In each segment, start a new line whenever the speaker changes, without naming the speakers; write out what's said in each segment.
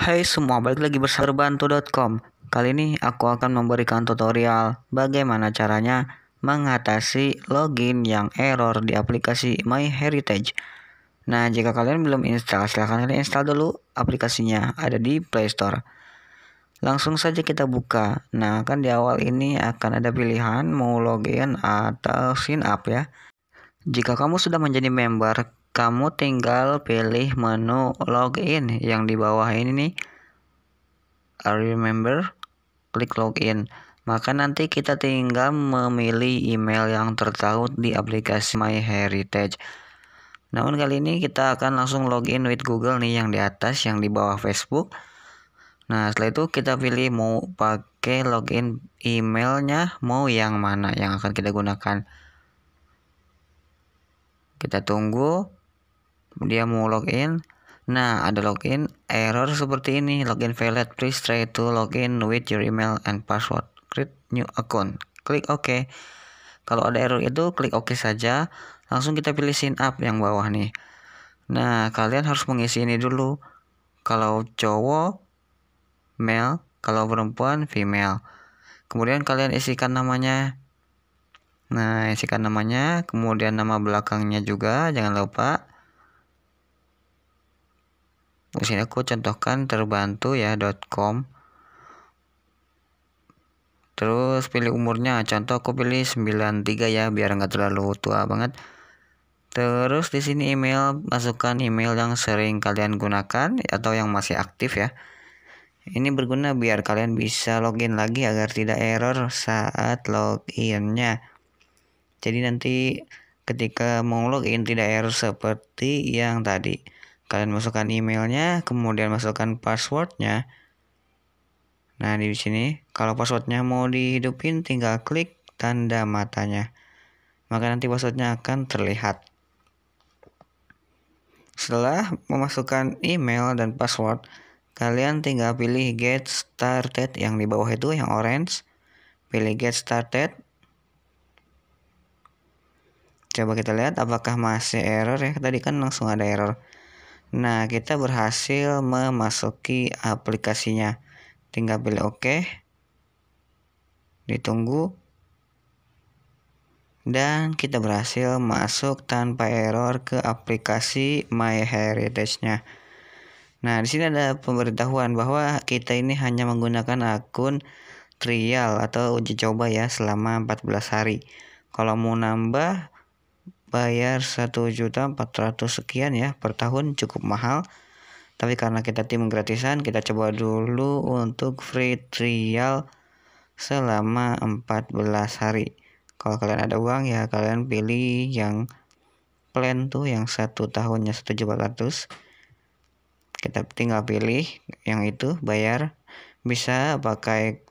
Hai semua, balik lagi bersama Bantu.com Kali ini aku akan memberikan tutorial bagaimana caranya mengatasi login yang error di aplikasi MyHeritage Nah, jika kalian belum install, silahkan kalian install dulu aplikasinya, ada di Play Store Langsung saja kita buka Nah, kan di awal ini akan ada pilihan mau login atau sign up ya jika kamu sudah menjadi member, kamu tinggal pilih menu login yang di bawah ini nih. Are you member? Klik login. Maka nanti kita tinggal memilih email yang tertaut di aplikasi My Heritage. Namun kali ini kita akan langsung login with Google nih yang di atas, yang di bawah Facebook. Nah setelah itu kita pilih mau pakai login emailnya mau yang mana yang akan kita gunakan kita tunggu dia mau login nah ada login error seperti ini login failed please try to login with your email and password create new account klik ok kalau ada error itu klik ok saja langsung kita pilih sign up yang bawah nih nah kalian harus mengisi ini dulu kalau cowok male kalau perempuan female kemudian kalian isikan namanya Nah, isikan namanya, kemudian nama belakangnya juga, jangan lupa. Di sini aku contohkan terbantu ya .com. Terus pilih umurnya, contoh aku pilih 93 ya biar nggak terlalu tua banget. Terus di sini email, masukkan email yang sering kalian gunakan atau yang masih aktif ya. Ini berguna biar kalian bisa login lagi agar tidak error saat loginnya. Jadi nanti ketika mau login tidak error seperti yang tadi. Kalian masukkan emailnya, kemudian masukkan passwordnya. Nah, di sini kalau passwordnya mau dihidupin tinggal klik tanda matanya. Maka nanti passwordnya akan terlihat. Setelah memasukkan email dan password, kalian tinggal pilih get started yang di bawah itu yang orange. Pilih get started coba kita lihat apakah masih error ya tadi kan langsung ada error nah kita berhasil memasuki aplikasinya tinggal pilih oke OK, ditunggu dan kita berhasil masuk tanpa error ke aplikasi MyHeritage-nya. Nah, di sini ada pemberitahuan bahwa kita ini hanya menggunakan akun trial atau uji coba ya selama 14 hari. Kalau mau nambah bayar 1 juta 400 sekian ya per tahun cukup mahal tapi karena kita tim gratisan kita coba dulu untuk free trial selama 14 hari kalau kalian ada uang ya kalian pilih yang plan tuh yang satu tahunnya juta 1400 kita tinggal pilih yang itu bayar bisa pakai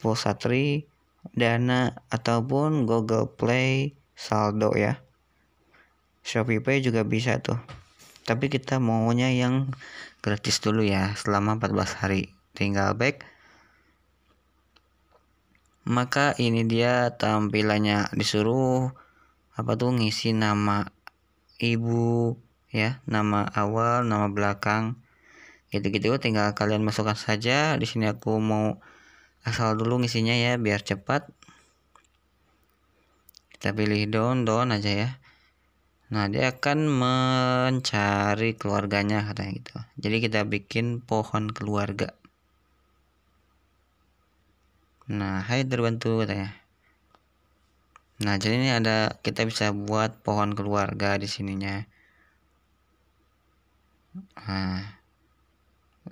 pulsa tri dana ataupun google play saldo ya Shopee Pay juga bisa tuh tapi kita maunya yang gratis dulu ya selama 14 hari tinggal back maka ini dia tampilannya disuruh apa tuh ngisi nama ibu ya nama awal nama belakang gitu-gitu tinggal kalian masukkan saja di sini aku mau asal dulu ngisinya ya biar cepat kita pilih down down aja ya Nah, dia akan mencari keluarganya katanya gitu. Jadi kita bikin pohon keluarga. Nah, hai terbantu katanya. Nah, jadi ini ada kita bisa buat pohon keluarga di sininya. Nah,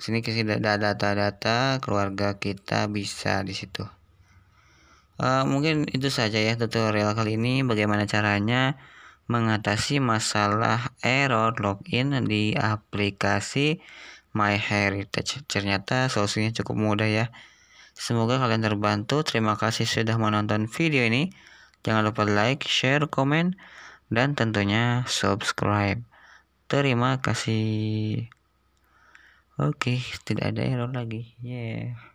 sini kasih data-data keluarga kita bisa di situ. Uh, mungkin itu saja ya tutorial kali ini bagaimana caranya mengatasi masalah error login di aplikasi My Heritage, Ternyata solusinya cukup mudah ya. Semoga kalian terbantu. Terima kasih sudah menonton video ini. Jangan lupa like, share, komen, dan tentunya subscribe. Terima kasih. Oke, okay, tidak ada error lagi. Yeah.